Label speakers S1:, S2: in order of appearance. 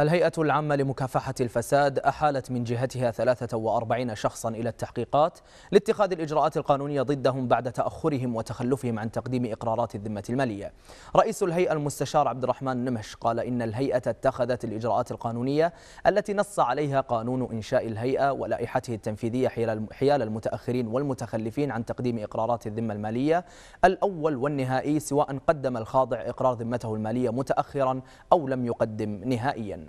S1: الهيئة العامة لمكافحة الفساد أحالت من جهتها 43 شخصا إلى التحقيقات لاتخاذ الإجراءات القانونية ضدهم بعد تأخرهم وتخلفهم عن تقديم إقرارات الذمة المالية رئيس الهيئة المستشار عبد الرحمن نمش قال إن الهيئة اتخذت الإجراءات القانونية التي نص عليها قانون إنشاء الهيئة ولائحته التنفيذية حيال المتأخرين والمتخلفين عن تقديم إقرارات الذمة المالية الأول والنهائي سواء قدم الخاضع إقرار ذمته المالية متأخرا أو لم يقدم نهائيا